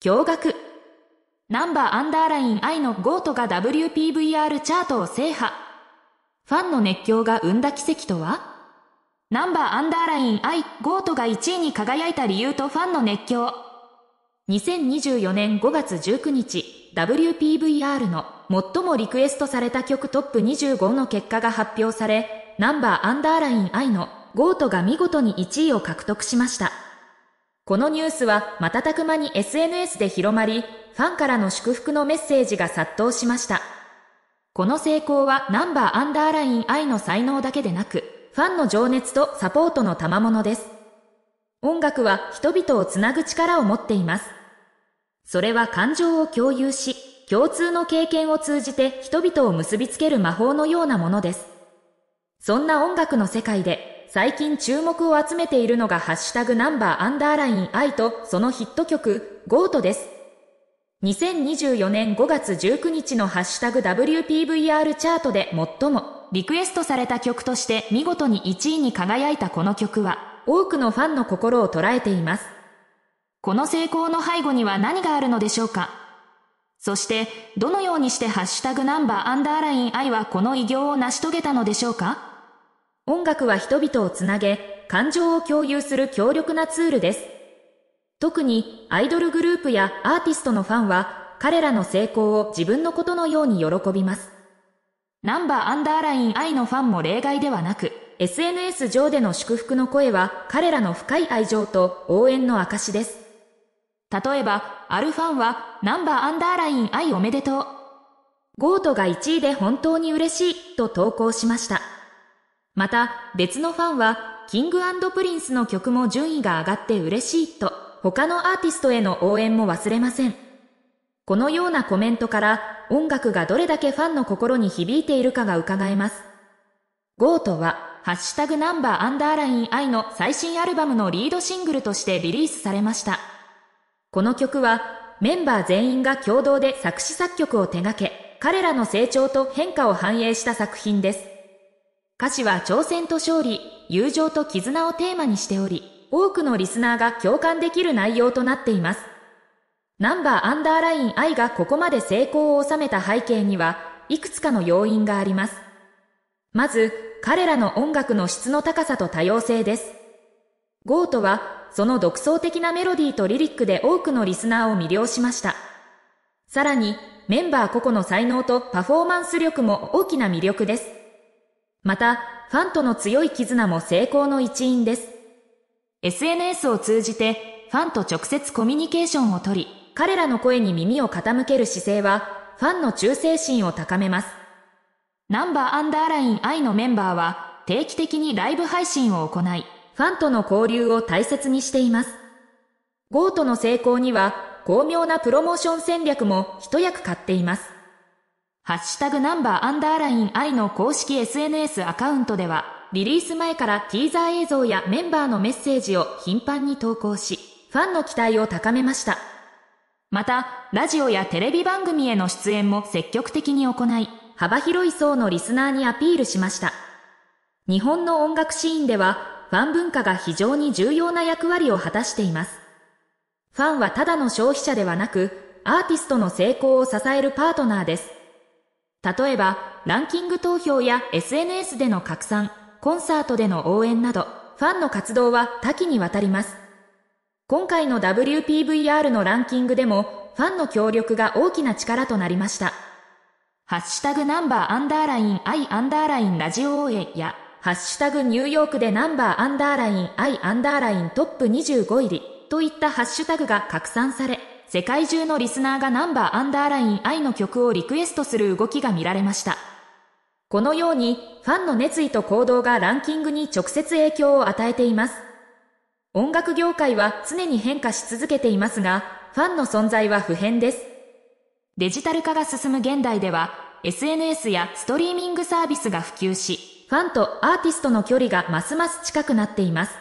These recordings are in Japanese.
驚愕ナンバーアンダーライン I のゴートが WPVR チャートを制覇ファンの熱狂が生んだ奇跡とはナンバーアンダーライン I ゴートが1位に輝いた理由とファンの熱狂2024年5月19日 WPVR の最もリクエストされた曲トップ25の結果が発表されナンバーアンダーライン I のゴートが見事に1位を獲得しました。このニュースは瞬く間に SNS で広まり、ファンからの祝福のメッセージが殺到しました。この成功はナンバーアンダーライン愛の才能だけでなく、ファンの情熱とサポートの賜物です。音楽は人々をつなぐ力を持っています。それは感情を共有し、共通の経験を通じて人々を結びつける魔法のようなものです。そんな音楽の世界で最近注目を集めているのがハッシュタグナンバーアンダーライン I とそのヒット曲、ゴートです。2024年5月19日のハッシュタグ WPVR チャートで最もリクエストされた曲として見事に1位に輝いたこの曲は多くのファンの心を捉えています。この成功の背後には何があるのでしょうかそしてどのようにしてハッシュタグナンバーアンダーライン I はこの偉業を成し遂げたのでしょうか音楽は人々をつなげ、感情を共有する強力なツールです。特にアイドルグループやアーティストのファンは、彼らの成功を自分のことのように喜びます。ナンバーアンダーライン愛のファンも例外ではなく、SNS 上での祝福の声は彼らの深い愛情と応援の証です。例えば、アルファンはナンバーアンダーライン愛おめでとう。ゴートが1位で本当に嬉しいと投稿しました。また別のファンはキングプリンスの曲も順位が上がって嬉しいと他のアーティストへの応援も忘れません。このようなコメントから音楽がどれだけファンの心に響いているかが伺えます。ゴートはハッシュタグナンバーアンダーライン I の最新アルバムのリードシングルとしてリリースされました。この曲はメンバー全員が共同で作詞作曲を手掛け、彼らの成長と変化を反映した作品です。歌詞は挑戦と勝利、友情と絆をテーマにしており、多くのリスナーが共感できる内容となっています。ナンバーアンダーライン愛がここまで成功を収めた背景には、いくつかの要因があります。まず、彼らの音楽の質の高さと多様性です。ゴートは、その独創的なメロディーとリリックで多くのリスナーを魅了しました。さらに、メンバー個々の才能とパフォーマンス力も大きな魅力です。また、ファンとの強い絆も成功の一因です。SNS を通じて、ファンと直接コミュニケーションをとり、彼らの声に耳を傾ける姿勢は、ファンの忠誠心を高めます。ナンバーアンダーライン I のメンバーは、定期的にライブ配信を行い、ファンとの交流を大切にしています。GO との成功には、巧妙なプロモーション戦略も一役買っています。ハッシュタグナンバーアンダーライン i の公式 SNS アカウントでは、リリース前からティーザー映像やメンバーのメッセージを頻繁に投稿し、ファンの期待を高めました。また、ラジオやテレビ番組への出演も積極的に行い、幅広い層のリスナーにアピールしました。日本の音楽シーンでは、ファン文化が非常に重要な役割を果たしています。ファンはただの消費者ではなく、アーティストの成功を支えるパートナーです。例えば、ランキング投票や SNS での拡散、コンサートでの応援など、ファンの活動は多岐にわたります。今回の WPVR のランキングでも、ファンの協力が大きな力となりました。ハッシュタグナンバーアンダーライン I アンダーラインラジオ応援や、ハッシュタグニューヨークでナンバーアンダーライン I アンダーライントップ25入りといったハッシュタグが拡散され、世界中のリスナーがナンバーアンダーライン愛の曲をリクエストする動きが見られました。このようにファンの熱意と行動がランキングに直接影響を与えています。音楽業界は常に変化し続けていますが、ファンの存在は不変です。デジタル化が進む現代では、SNS やストリーミングサービスが普及し、ファンとアーティストの距離がますます近くなっています。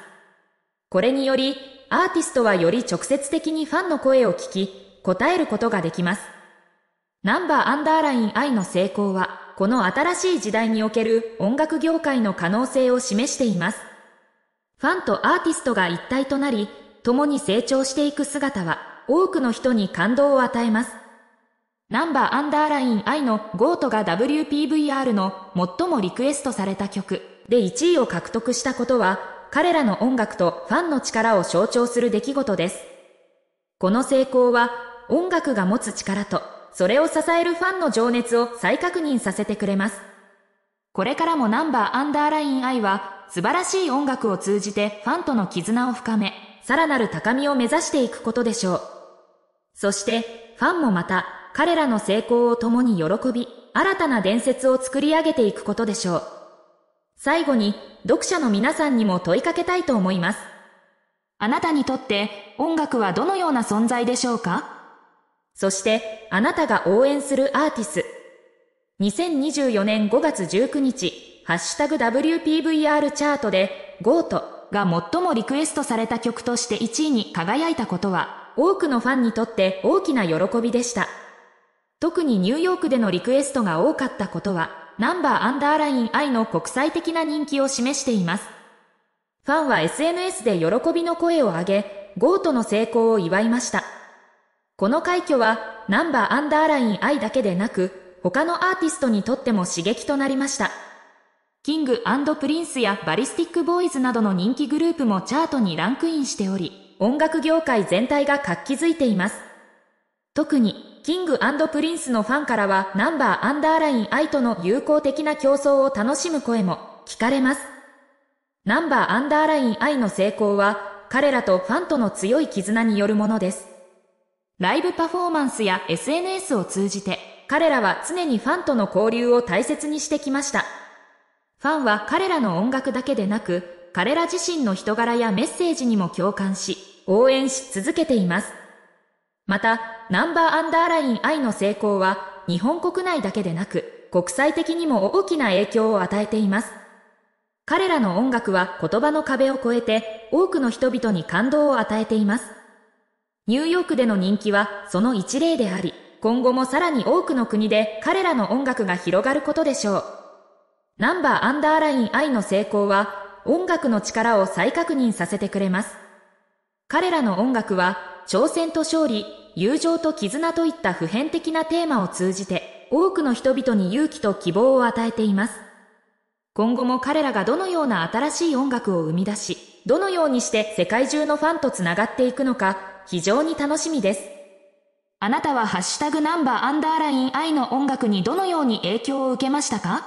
これにより、アーティストはより直接的にファンの声を聞き、答えることができます。ナンバーアンダーライン I の成功は、この新しい時代における音楽業界の可能性を示しています。ファンとアーティストが一体となり、共に成長していく姿は、多くの人に感動を与えます。ナンバーアンダーライン I の GOAT が WPVR の最もリクエストされた曲で1位を獲得したことは、彼らの音楽とファンの力を象徴する出来事です。この成功は音楽が持つ力と、それを支えるファンの情熱を再確認させてくれます。これからもナンバーアンダーライン I は素晴らしい音楽を通じてファンとの絆を深め、さらなる高みを目指していくことでしょう。そしてファンもまた彼らの成功を共に喜び、新たな伝説を作り上げていくことでしょう。最後に読者の皆さんにも問いかけたいと思います。あなたにとって音楽はどのような存在でしょうかそしてあなたが応援するアーティス。2024年5月19日、ハッシュタグ WPVR チャートで GOAT が最もリクエストされた曲として1位に輝いたことは多くのファンにとって大きな喜びでした。特にニューヨークでのリクエストが多かったことはナンバーアンダーライン I の国際的な人気を示しています。ファンは SNS で喜びの声を上げ、ゴートの成功を祝いました。この快挙は、ナンバーアンダーライン I だけでなく、他のアーティストにとっても刺激となりました。キングプリンスやバリスティックボーイズなどの人気グループもチャートにランクインしており、音楽業界全体が活気づいています。特に、キングプリンスのファンからはナンバーアンダーライン愛との友好的な競争を楽しむ声も聞かれます。ナンバーアンダーライン愛の成功は彼らとファンとの強い絆によるものです。ライブパフォーマンスや SNS を通じて彼らは常にファンとの交流を大切にしてきました。ファンは彼らの音楽だけでなく彼ら自身の人柄やメッセージにも共感し応援し続けています。また、ナンバーアンダーライン I の成功は、日本国内だけでなく、国際的にも大きな影響を与えています。彼らの音楽は言葉の壁を越えて、多くの人々に感動を与えています。ニューヨークでの人気はその一例であり、今後もさらに多くの国で彼らの音楽が広がることでしょう。ナンバーアンダーライン I の成功は、音楽の力を再確認させてくれます。彼らの音楽は挑戦と勝利、友情と絆といった普遍的なテーマを通じて、多くの人々に勇気と希望を与えています。今後も彼らがどのような新しい音楽を生み出し、どのようにして世界中のファンと繋がっていくのか、非常に楽しみです。あなたはハッシュタグナンバーアンダーライン愛の音楽にどのように影響を受けましたか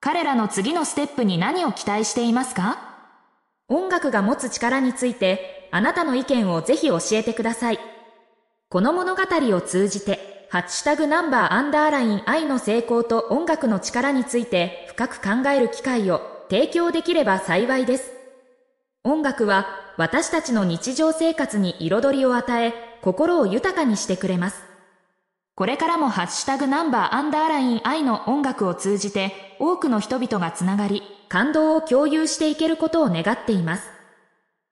彼らの次のステップに何を期待していますか音楽が持つ力についてあなたの意見をぜひ教えてください。この物語を通じて、ハッシュタグナンバーアンダーライン愛の成功と音楽の力について深く考える機会を提供できれば幸いです。音楽は私たちの日常生活に彩りを与え、心を豊かにしてくれます。これからもハッシュタグナンバーアンダーライン愛の音楽を通じて多くの人々がつながり、感動を共有していけることを願っています。